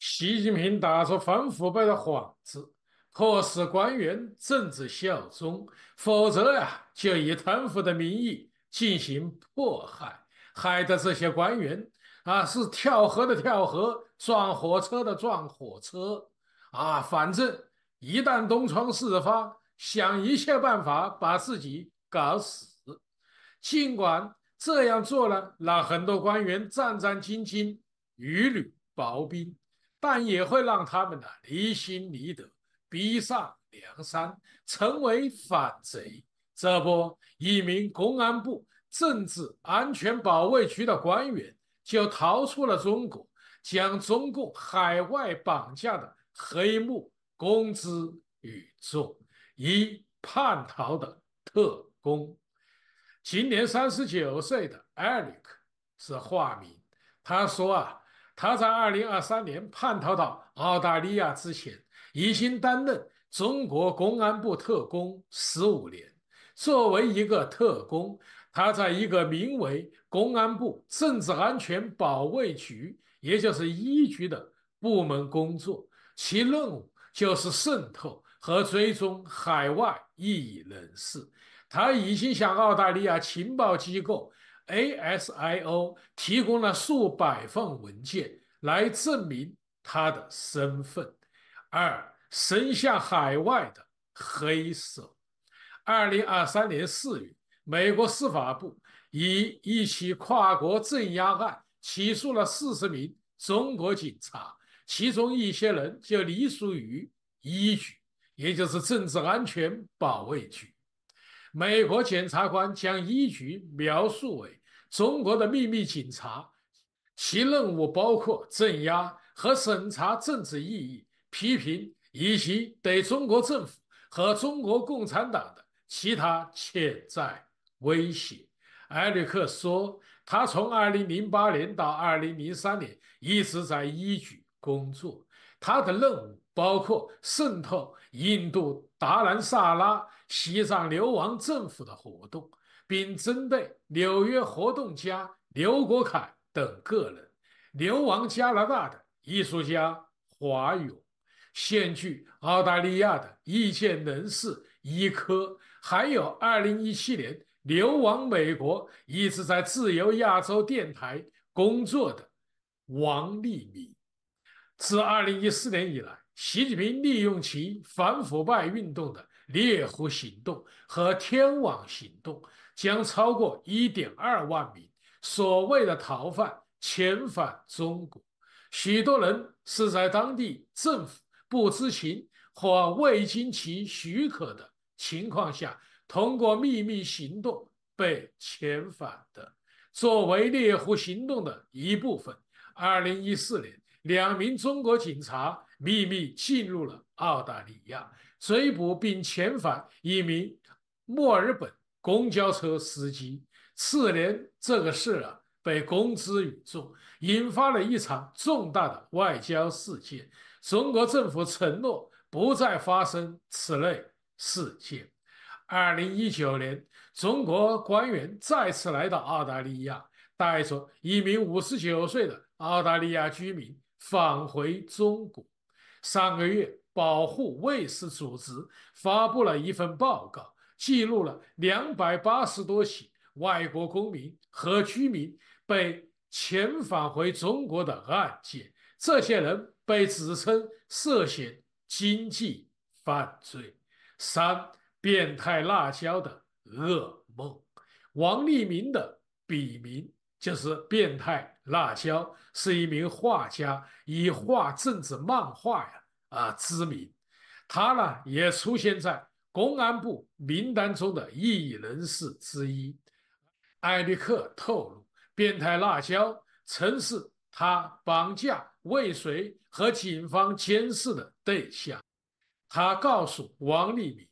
习近平打出反腐败的幌子，迫使官员政治效忠，否则呀，就以贪腐的名义进行迫害，害得这些官员啊是跳河的跳河，撞火车的撞火车，啊，反正一旦东窗事发，想一切办法把自己搞死。尽管这样做了，让很多官员战战兢兢，如履薄冰。但也会让他们呢离心离德，逼上梁山，成为反贼。这不，一名公安部政治安全保卫局的官员就逃出了中国，将中共海外绑架的黑幕公之于众。一叛逃的特工，今年三十九岁的艾利克是化名。他说啊。他在二零二三年叛逃到澳大利亚之前，已经担任中国公安部特工十五年。作为一个特工，他在一个名为公安部政治安全保卫局，也就是一局的部门工作，其任务就是渗透和追踪海外异议人士。他已经向澳大利亚情报机构。A.S.I.O. 提供了数百份文件来证明他的身份。二，伸向海外的黑手。二零二三年四月，美国司法部以一起跨国镇压案起诉了四十名中国警察，其中一些人就隶属于一局，也就是政治安全保卫局。美国检察官将一据描述为中国的秘密警察，其任务包括镇压和审查政治意义、批评以及对中国政府和中国共产党的其他潜在威胁。埃里克说，他从2008年到2003年一直在一举工作，他的任务。包括渗透印度达兰萨拉西藏流亡政府的活动，并针对纽约活动家刘国凯等个人，流亡加拿大的艺术家华勇，现居澳大利亚的意见人士伊科，还有2017年流亡美国，一直在自由亚洲电台工作的王立民，自2014年以来。习近平利用其反腐败运动的猎狐行动和天网行动，将超过1.2万名所谓的逃犯遣返中国。许多人是在当地政府不知情或未经其许可的情况下，通过秘密行动被遣返的。作为猎狐行动的一部分，2014年。两名中国警察秘密进入了澳大利亚，追捕并遣返一名墨尔本公交车司机。次年，这个事啊被公之于众，引发了一场重大的外交事件。中国政府承诺不再发生此类事件。二零一九年，中国官员再次来到澳大利亚，带着一名五十九岁的澳大利亚居民。返回中国。上个月，保护卫士组织发布了一份报告，记录了两百八十多起外国公民和居民被遣返回中国的案件。这些人被指称涉嫌经济犯罪。三变态辣椒的噩梦，王立民的笔名。就是变态辣椒是一名画家，以画政治漫画呀啊知名。他呢也出现在公安部名单中的异议人士之一。艾利克透露，变态辣椒曾是他绑架未遂和警方监视的对象。他告诉王立民，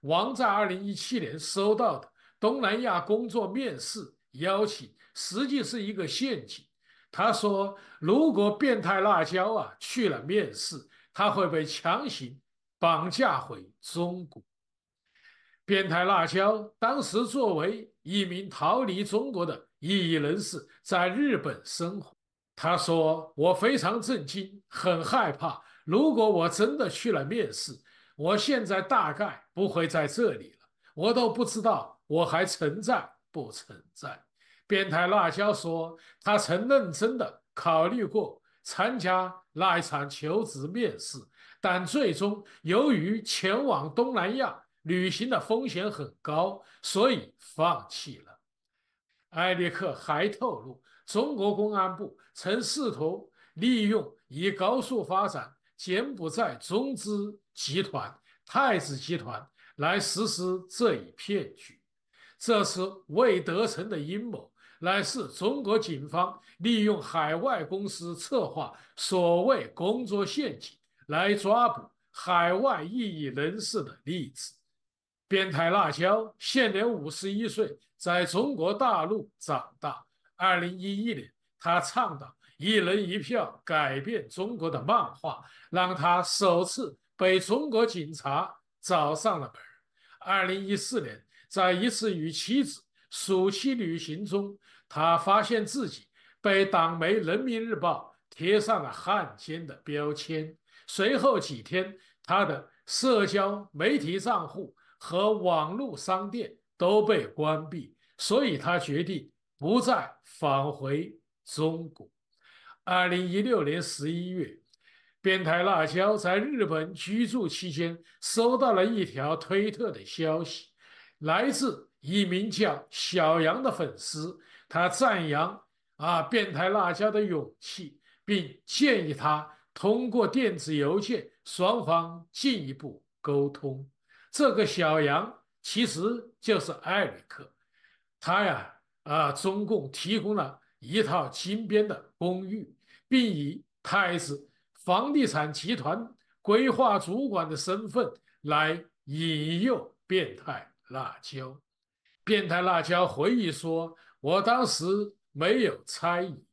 王在二零一七年收到的东南亚工作面试。邀请实际是一个陷阱。他说：“如果变态辣椒啊去了面试，他会被强行绑架回中国。”变态辣椒当时作为一名逃离中国的异人士，在日本生活。他说：“我非常震惊，很害怕。如果我真的去了面试，我现在大概不会在这里了。我都不知道我还存在不存在。”变态辣椒说，他曾认真的考虑过参加那一场求职面试，但最终由于前往东南亚旅行的风险很高，所以放弃了。埃里克还透露，中国公安部曾试图利用以高速发展柬埔寨中资集团、太子集团来实施这一骗局，这是未得逞的阴谋。乃是中国警方利用海外公司策划所谓“工作陷阱”来抓捕海外异议人士的例子。变态辣椒现年五十一岁，在中国大陆长大。二零一一年，他倡导“一人一票”改变中国的漫画，让他首次被中国警察找上了门。二零一四年，在一次与妻子。暑期旅行中，他发现自己被党媒《人民日报》贴上了“汉奸”的标签。随后几天，他的社交媒体账户和网络商店都被关闭，所以他决定不再返回中国。二零一六年十一月，变态辣椒在日本居住期间，收到了一条推特的消息，来自。一名叫小杨的粉丝，他赞扬啊变态辣椒的勇气，并建议他通过电子邮件双方进一步沟通。这个小杨其实就是艾里克，他呀啊中共提供了一套金边的公寓，并以太子房地产集团规划主管的身份来引诱变态辣椒。变态辣椒回忆说：“我当时没有猜疑，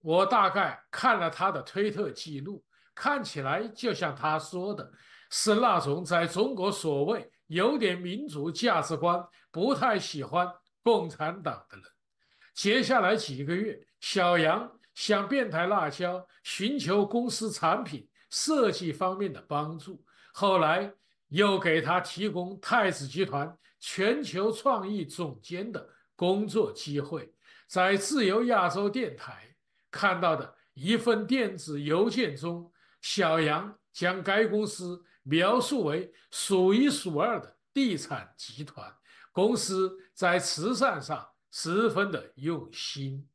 我大概看了他的推特记录，看起来就像他说的，是那种在中国所谓有点民族价值观、不太喜欢共产党的人。”接下来几个月，小杨向变态辣椒寻求公司产品设计方面的帮助，后来又给他提供太子集团。全球创意总监的工作机会，在自由亚洲电台看到的一份电子邮件中，小杨将该公司描述为数一数二的地产集团公司，在慈善上十分的用心。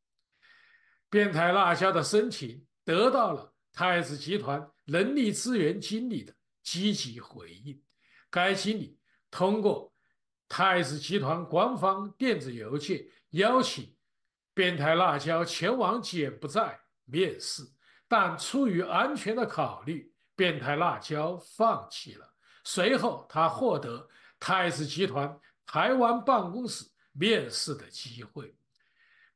变态辣椒的申请得到了太子集团人力资源经理的积极回应，该经理通过。太子集团官方电子邮件邀请变态辣椒前往柬埔寨面试，但出于安全的考虑，变态辣椒放弃了。随后，他获得太子集团台湾办公室面试的机会。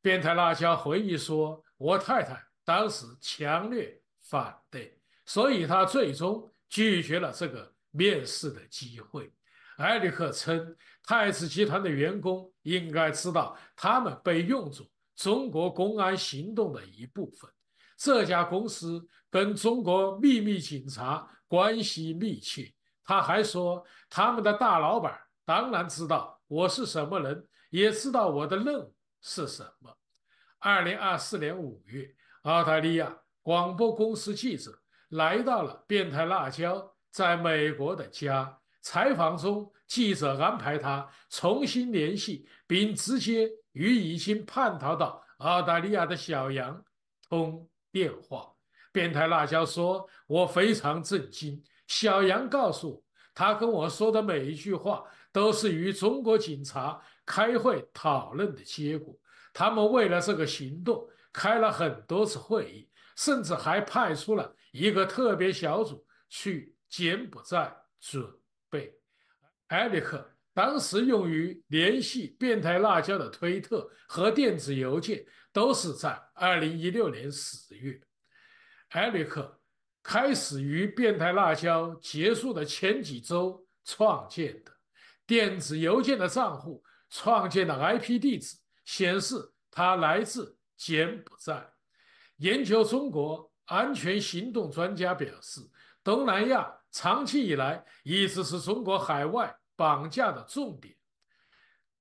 变态辣椒回忆说：“我太太当时强烈反对，所以他最终拒绝了这个面试的机会。”埃里克称。太子集团的员工应该知道，他们被用作中国公安行动的一部分。这家公司跟中国秘密警察关系密切。他还说，他们的大老板当然知道我是什么人，也知道我的任务是什么。二零二四年五月，澳大利亚广播公司记者来到了变态辣椒在美国的家采访中。记者安排他重新联系，并直接与已经叛逃到澳大利亚的小杨通电话。变态辣椒说：“我非常震惊。”小杨告诉他：“跟我说的每一句话，都是与中国警察开会讨论的结果。他们为了这个行动开了很多次会议，甚至还派出了一个特别小组去柬埔寨。”准艾里克当时用于联系变态辣椒的推特和电子邮件都是在二零一六年十月。艾里克开始于变态辣椒结束的前几周创建的电子邮件的账户创建的 IP 地址显示他来自柬埔寨。研究中国安全行动专家表示。东南亚长期以来一直是中国海外绑架的重点，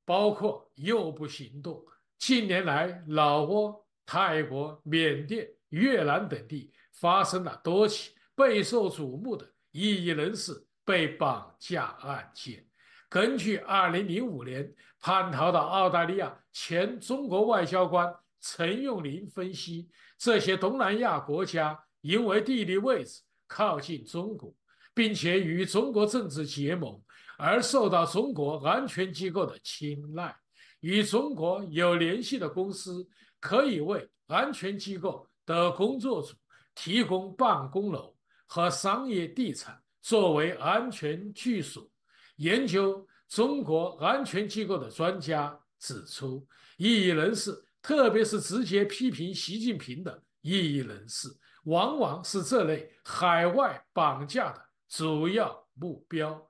包括诱捕行动。近年来，老挝、泰国、缅甸、越南等地发生了多起备受瞩目的异议人士被绑架案件。根据2005年叛逃到澳大利亚前中国外交官陈永林分析，这些东南亚国家因为地理位置。靠近中国，并且与中国政治结盟，而受到中国安全机构的青睐。与中国有联系的公司可以为安全机构的工作组提供办公楼和商业地产，作为安全居所。研究中国安全机构的专家指出，异议人士，特别是直接批评习近平的异议人士。往往是这类海外绑架的主要目标。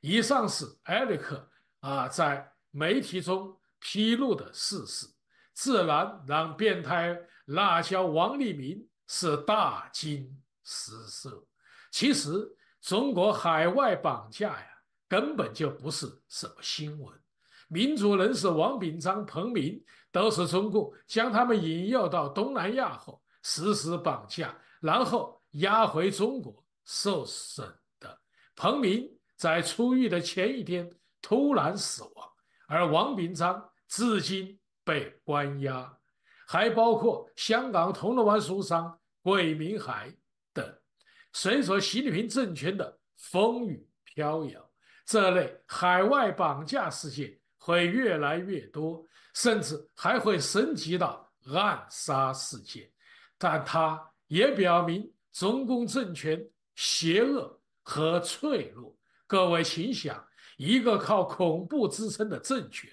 以上是艾瑞克啊在媒体中披露的事实，自然让变态辣椒王立民是大惊失色。其实，中国海外绑架呀根本就不是什么新闻。民主人士王炳章、彭明都是中共将他们引诱到东南亚后实施绑架。然后押回中国受审的彭明，在出狱的前一天突然死亡，而王炳章至今被关押，还包括香港铜锣湾书商桂明海等。随着习近平政权的风雨飘摇，这类海外绑架事件会越来越多，甚至还会升级到暗杀事件。但他。也表明中共政权邪恶和脆弱。各位，请想，一个靠恐怖支撑的政权，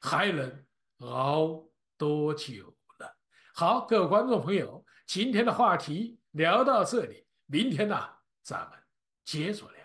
还能熬多久呢？好，各位观众朋友，今天的话题聊到这里，明天呢，咱们接着聊。